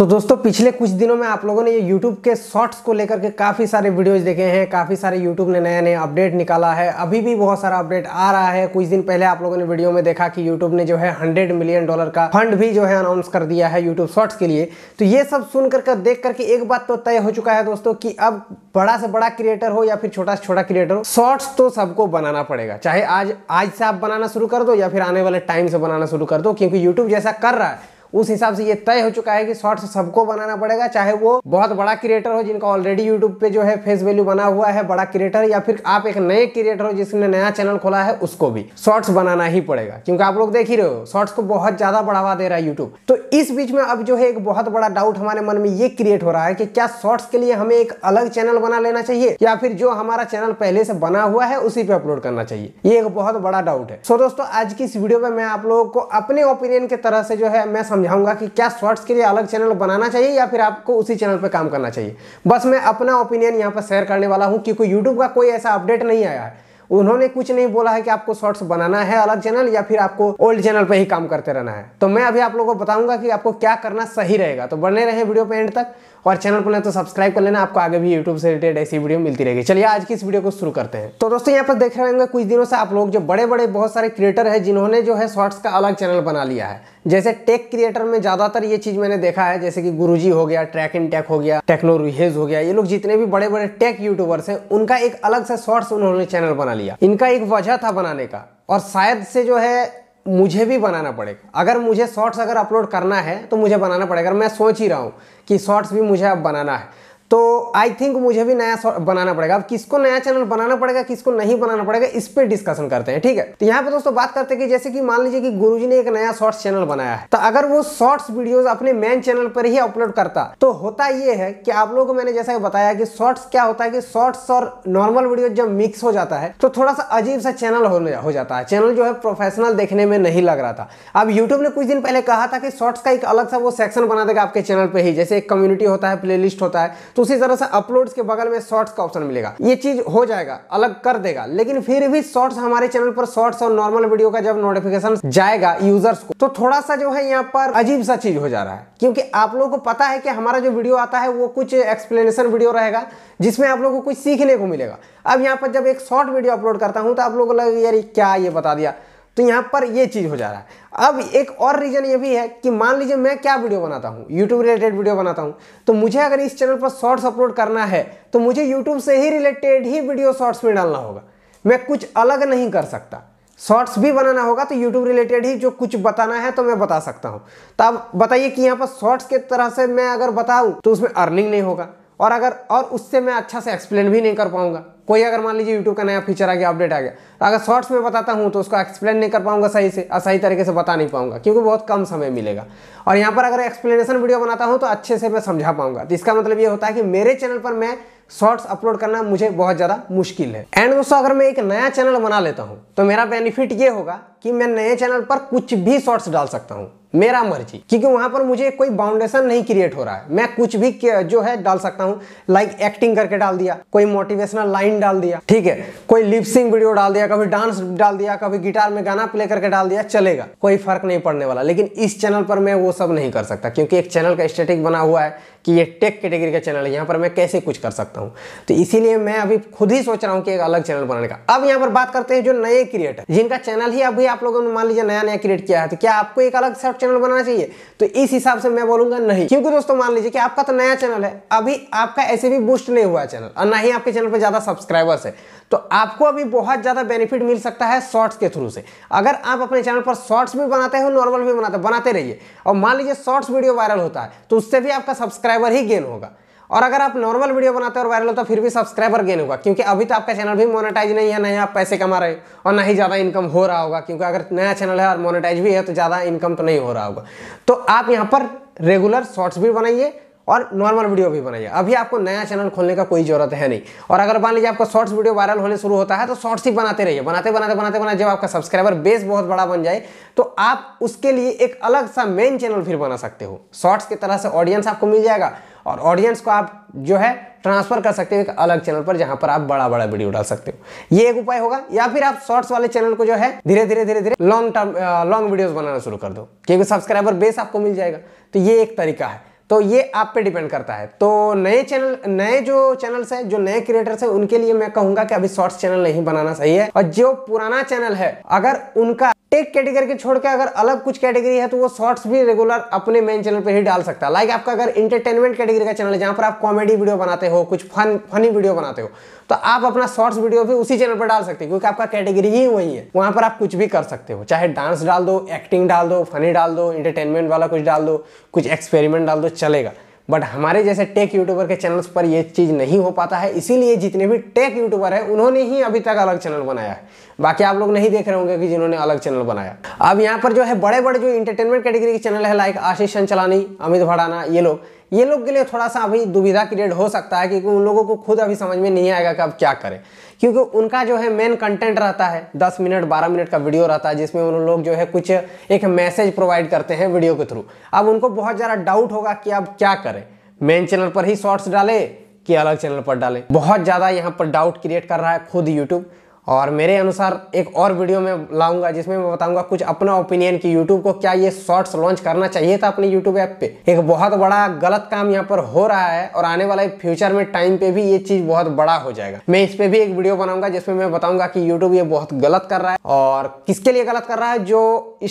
तो दोस्तों पिछले कुछ दिनों में आप लोगों ने ये YouTube के शॉर्ट्स को लेकर के काफ़ी सारे वीडियोज देखे हैं काफ़ी सारे YouTube ने नया नया अपडेट निकाला है अभी भी बहुत सारा अपडेट आ रहा है कुछ दिन पहले आप लोगों ने वीडियो में देखा कि YouTube ने जो है 100 मिलियन डॉलर का फंड भी जो है अनाउंस कर दिया है यूट्यूब शॉर्ट्स के लिए तो ये सब सुन कर देख करके एक बात तो तय हो चुका है दोस्तों की अब बड़ा से बड़ा क्रिएटर हो या फिर छोटा से छोटा क्रिएटर हो शॉर्ट्स तो सबको बनाना पड़ेगा चाहे आज आज से आप बनाना शुरू कर दो या फिर आने वाले टाइम से बनाना शुरू कर दो क्योंकि यूट्यूब जैसा कर रहा है उस हिसाब से ये तय हो चुका है कि शॉर्ट्स सबको बनाना पड़ेगा चाहे वो बहुत बड़ा क्रिएटर हो जिनका ऑलरेडी यूट्यूब पे जो है फेस वैल्यू बना हुआ है बड़ा क्रिएटर या फिर आप एक नए क्रिएटर हो जिसने नया चैनल खोला है उसको भी शॉर्ट्स बनाना ही पड़ेगा क्योंकि आप लोग देख ही रहे हो शॉर्ट्स को बहुत ज्यादा बढ़ावा दे रहा है यूट्यूब तो इस बीच में अब जो है एक बहुत बड़ा डाउट हमारे मन में ये क्रिएट हो रहा है कि क्या शॉर्ट्स के लिए हमें एक अलग चैनल बना लेना चाहिए या फिर जो हमारा चैनल पहले से बना हुआ है उसी पे अपलोड करना चाहिए ये एक बहुत बड़ा डाउट है सो दोस्तों आज की इस वीडियो में मैं आप लोगों को अपने ओपिनियन के तरह से जो है मैं समझाऊंगा कि क्या शॉर्ट्स के लिए अलग चैनल बनाना चाहिए या फिर आपको उसी चैनल पर काम करना चाहिए बस मैं अपना ओपिनियन यहाँ पर शेयर करने वाला हूँ क्योंकि यूट्यूब का कोई ऐसा अपडेट नहीं आया है उन्होंने कुछ नहीं बोला है कि आपको शॉर्ट्स बनाना है अलग चैनल या फिर आपको ओल्ड चैनल पर ही काम करते रहना है तो मैं अभी आप लोगों को बताऊंगा कि आपको क्या करना सही रहेगा तो बने रहे वीडियो पे एंड तक और चैनल को लें तो सब्सक्राइब कर लेना आपको आगे भी यूट्यूब से रिलेटेड ऐसी वीडियो मिलती रहेगी चलिए आज की इस वीडियो को शुरू करते हैं तो दोस्तों यहाँ पर देख रहे होंगे कुछ दिनों से आप लोग जो बड़े बड़े बहुत सारे क्रिएटर हैं जिन्होंने जो है शॉर्ट्स का अलग चैनल बना लिया है जैसे टेक क्रिएटर में ज़्यादातर ये चीज़ मैंने देखा है जैसे कि गुरु हो गया ट्रैक इन टेक हो गया टेक्नो रुहेज हो गया ये लोग जितने भी बड़े बड़े टेक यूट्यूबर्स है उनका एक अलग से शॉर्ट्स उन्होंने चैनल बना लिया इनका एक वजह था बनाने का और शायद से जो है मुझे भी बनाना पड़ेगा अगर मुझे शॉर्ट्स अगर अपलोड करना है तो मुझे बनाना पड़ेगा मैं सोच ही रहा हूँ कि शॉर्ट्स भी मुझे अब बनाना है तो आई थिंक मुझे भी नया बनाना पड़ेगा अब किसको नया चैनल बनाना पड़ेगा किसको नहीं बनाना पड़ेगा इस पर डिस्कशन करते हैं ठीक है तो यहाँ पे दोस्तों बात करते हैं कि जैसे कि मान लीजिए कि गुरुजी ने एक नया शॉर्ट्स चैनल बनाया है तो अगर वो शॉर्ट्स वीडियोस अपने मेन चैनल पर ही अपलोड करता तो होता ये है कि आप लोगों को मैंने जैसा बताया कि शॉर्ट्स क्या होता है कि शॉर्ट्स और नॉर्मल वीडियो जब मिक्स हो जाता है तो थोड़ा सा अजीब सा चैनल हो जाता है चैनल जो है प्रोफेशनल देखने में नहीं लग रहा था अब यूट्यूब ने कुछ दिन पहले कहा था कि शॉर्ट्स का एक अलग सा वो सेक्शन बना देगा आपके चैनल पर ही जैसे एक कम्युनिटी होता है प्ले होता है तो उसी तरह से अपलोड्स के बगल में शॉर्ट्स का ऑप्शन मिलेगा ये चीज हो जाएगा अलग कर देगा लेकिन फिर भी शॉर्ट्स हमारे चैनल पर शॉर्ट्स और नॉर्मल वीडियो का जब नोटिफिकेशन जाएगा यूजर्स को तो थोड़ा सा जो है यहाँ पर अजीब सा चीज हो जा रहा है क्योंकि आप लोगों को पता है कि हमारा जो वीडियो आता है वो कुछ एक्सप्लेनेशन वीडियो रहेगा जिसमें आप लोगों को कुछ सीखने को मिलेगा अब यहाँ पर जब एक शॉर्ट वीडियो अपलोड करता हूँ तो आप लोगों को लगेगा यार क्या ये बता दिया तो यहाँ पर ये चीज़ हो जा रहा है अब एक और रीज़न ये भी है कि मान लीजिए मैं क्या वीडियो बनाता हूँ यूट्यूब रिलेटेड वीडियो बनाता हूँ तो मुझे अगर इस चैनल पर शॉर्ट्स अपलोड करना है तो मुझे यूट्यूब से ही रिलेटेड ही वीडियो शॉर्ट्स में डालना होगा मैं कुछ अलग नहीं कर सकता शॉर्ट्स भी बनाना होगा तो यूट्यूब रिलेटेड ही जो कुछ बताना है तो मैं बता सकता हूँ तो अब बताइए कि यहाँ पर शॉर्ट्स के तरह से मैं अगर बताऊँ तो उसमें अर्निंग नहीं होगा और अगर और उससे मैं अच्छा से एक्सप्लेन भी नहीं कर पाऊंगा कोई अगर मान लीजिए यूट्यूब का नया फीचर आ गया अपडेट आ गया तो अगर शॉर्ट्स में बताता हूँ तो उसको एक्सप्लेन नहीं कर पाऊंगा सही से और सही तरीके से बता नहीं पाऊंगा क्योंकि बहुत कम समय मिलेगा और यहाँ पर अगर एक्सप्लेनेशन वीडियो बनाता हूँ तो अच्छे से मैं समझा पाऊंगा तो इसका मतलब ये होता है कि मेरे चैनल पर मैं शॉर्ट्स अपलोड करना मुझे बहुत ज़्यादा मुश्किल है एंड दोस्तों अगर मैं एक नया चैनल बना लेता हूँ तो मेरा बेनिफिट ये होगा कि मैं नए चैनल पर कुछ भी शॉर्ट्स डाल सकता हूँ मेरा मर्जी क्योंकि वहां पर मुझे कोई बाउंडेशन नहीं क्रिएट हो रहा है मैं कुछ भी जो है डाल सकता हूँ लाइक एक्टिंग करके डाल दिया कोई मोटिवेशनल लाइन डाल दिया ठीक है कोई लिपसिंग वीडियो डाल दिया कभी डांस डाल दिया कभी गिटार में गाना प्ले करके डाल दिया चलेगा कोई फर्क नहीं पड़ने वाला लेकिन इस चैनल पर मैं वो सब नहीं कर सकता क्योंकि एक चैनल का स्टेटिक बना हुआ है कि ये टेक कैटेगरी का चैनल है यहाँ पर मैं कैसे कुछ कर सकता हूँ तो इसीलिए मैं अभी खुद ही सोच रहा हूँ कि एक अलग चैनल बनाने का अब यहाँ पर बात करते हैं जो नए क्रिएटर जिनका चैनल ही अभी आप लोगों ने मान लीजिए नया नया क्रिएट किया है तो क्या आपको एक अलग सब चैनल बनाना चाहिए तो इस हिसाब से मैं बोलूंगा नहीं क्योंकि दोस्तों मान लीजिए कि आपका तो नया चैनल है अभी आपका ऐसे भी बूस्ट नहीं हुआ चैनल और ना ही आपके चैनल पर ज़्यादा सब्सक्राइबर्स है तो आपको अभी बहुत ज़्यादा बेनिफिट मिल सकता है शॉर्ट्स के थ्रू से अगर आप अपने चैनल पर शॉर्ट्स भी बनाते हो नॉर्मल भी बनाते बनाते रहिए और मान लीजिए शॉर्ट्स वीडियो वायरल होता है तो उससे भी आपका सब्सक्राइब सब्सक्राइबर ही गेन होगा और अगर आप नॉर्मल वीडियो बनाते हो और वायरल हो तो फिर भी सब्सक्राइबर गेन होगा क्योंकि अभी तो आपका चैनल भी मोनेटाइज नहीं है ना ही आप पैसे कमा रहे हो और ना ही ज़्यादा इनकम हो रहा होगा क्योंकि अगर नया चैनल है और मोनेटाइज भी है तो ज़्यादा इनकम तो नहीं हो रहा होगा तो आप यहाँ पर रेगुलर शॉर्ट्स भी बनाइए और नॉर्मल वीडियो भी बनाइए अभी आपको नया चैनल खोलने का कोई जरूरत है नहीं और अगर मान लीजिए आपका शॉर्ट्स वीडियो वायरल होने शुरू होता है तो शॉर्ट्स ही बनाते रहिए बनाते बनाते बनाते बनाते जब आपका सब्सक्राइबर बेस बहुत बड़ा बन जाए तो आप उसके लिए एक अलग सा मेन चैनल फिर बना सकते हो शॉर्ट्स की तरह से ऑडियंस आपको मिल जाएगा और ऑडियंस को आप जो है ट्रांसफर कर सकते हो एक अलग चैनल पर जहां पर आप बड़ा बड़ा वीडियो डाल सकते हो ये एक उपाय होगा या फिर आप शॉर्ट्स वाले चैनल को जो है धीरे धीरे धीरे धीरे लॉन्ग टर्म लॉन्ग वीडियोस बनाना शुरू कर दो क्योंकि सब्सक्राइबर बेस आपको मिल जाएगा तो ये एक तरीका है तो ये आप पे डिपेंड करता है तो नए चैनल नए जो चैनल्स हैं जो नए क्रिएटर्स हैं उनके लिए मैं कहूंगा कि अभी शॉर्ट्स चैनल नहीं बनाना सही है और जो पुराना चैनल है अगर उनका टेक कैटेगरी के छोड़ के अगर अलग कुछ कैटेगरी है तो वो शॉर्ट्स भी रेगुलर अपने मेन चैनल पर ही डाल सकता है लाइक आपका अगर इंटरटेनमेंट कैटेगरी का चैनल है जहाँ पर आप कॉमेडी वीडियो बनाते हो कुछ फन फनी वीडियो बनाते हो तो आप अपना शॉर्ट्स वीडियो भी उसी चैनल पर डाल सकते हो क्योंकि आपका कैटेगरी ही वही है वहाँ पर आप कुछ भी कर सकते हो चाहे डांस डाल दो एक्टिंग डाल दो फनी डाल दो इंटरटेनमेंट वाला कुछ डाल दो कुछ एक्सपेरिमेंट डाल दो चलेगा बट हमारे जैसे टेक यूट्यूबर के चैनल्स पर यह चीज़ नहीं हो पाता है इसीलिए जितने भी टेक यूट्यूबर है उन्होंने ही अभी तक अलग चैनल बनाया है बाकी आप लोग नहीं देख रहे होंगे कि जिन्होंने अलग चैनल बनाया अब यहाँ पर जो है बड़े बड़े जो इंटरटेनमेंट कैटेगरी के चैनल है लाइक आशीष चंचलानी अमित भड़ाना ये लोग ये लोग के लिए थोड़ा सा अभी दुविधा क्रिएट हो सकता है क्योंकि उन लोगों को खुद अभी समझ में नहीं आएगा कि अब क्या करें क्योंकि उनका जो है मेन कंटेंट रहता है दस मिनट बारह मिनट का वीडियो रहता है जिसमें उन लोग जो है कुछ एक मैसेज प्रोवाइड करते हैं वीडियो के थ्रू अब उनको बहुत ज़्यादा डाउट होगा कि अब क्या करें मेन चैनल पर ही शॉर्ट्स डालें कि अलग चैनल पर डालें बहुत ज़्यादा यहाँ पर डाउट क्रिएट कर रहा है खुद यूट्यूब और मेरे अनुसार एक और वीडियो में लाऊंगा जिसमें मैं बताऊंगा कुछ अपना ओपिनियन कि यूट्यूब को क्या ये शॉर्ट्स लॉन्च करना चाहिए था अपने यूट्यूब ऐप पे एक बहुत बड़ा गलत काम यहाँ पर हो रहा है और आने वाले फ्यूचर में टाइम पे भी ये चीज़ बहुत बड़ा हो जाएगा मैं इस पर भी एक वीडियो बनाऊंगा जिसमें मैं बताऊंगा कि यूट्यूब ये बहुत गलत कर रहा है और किसके लिए गलत कर रहा है जो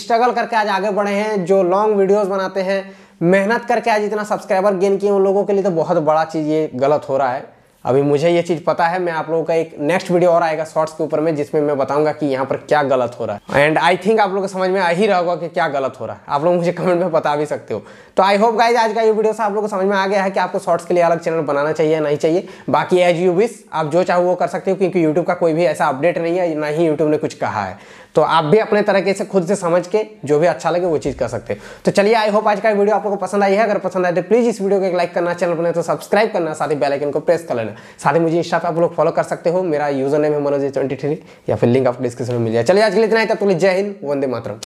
स्ट्रगल करके आज आगे बढ़े हैं जो लॉन्ग वीडियोज बनाते हैं मेहनत करके आज इतना सब्सक्राइबर गेन किए उन लोगों के लिए तो बहुत बड़ा चीज़ ये गलत हो रहा है अभी मुझे ये चीज़ पता है मैं आप लोगों का एक नेक्स्ट वीडियो और आएगा शॉर्ट्स के ऊपर में जिसमें मैं बताऊंगा कि यहाँ पर क्या गलत हो रहा है एंड आई थिंक आप लोगों को समझ में आ ही रहा होगा कि क्या गलत हो रहा है आप लोग मुझे कमेंट में बता भी सकते हो तो आई होप गाइज आज का ये वीडियो से आप लोग को समझ में आ गया है कि आपको शॉर्ट्स के लिए अलग चैनल बनाना चाहिए या नहीं चाहिए बाकी एज यू विश आप जो चाहो वो कर सकते हो क्योंकि यूट्यूब का कोई भी ऐसा अपडेट नहीं है ना ही यूट्यूब ने कुछ कहा है तो आप भी अपने तरीके से खुद से समझ के जो भी अच्छा लगे वो चीज़ कर सकते हैं तो चलिए आई होप आज का वीडियो आप लोगों को पसंद आई है अगर पसंद आए तो प्लीज़ इस वीडियो को एक लाइक करना चैनल बनाए तो सब्सक्राइब करना साथ ही बेलाइकन को प्रेस कर लेना साथ ही मुझे इंस्टा पर आप लोग फॉलो कर सकते हो मेरा यूजर नेम है मनोज ट्वेंटी या फिर लिंक आपको डिस्क्रिप्शन में मिल जाए चलिए आज के लिए इतना ही तो जय हिंद वंदे मातरम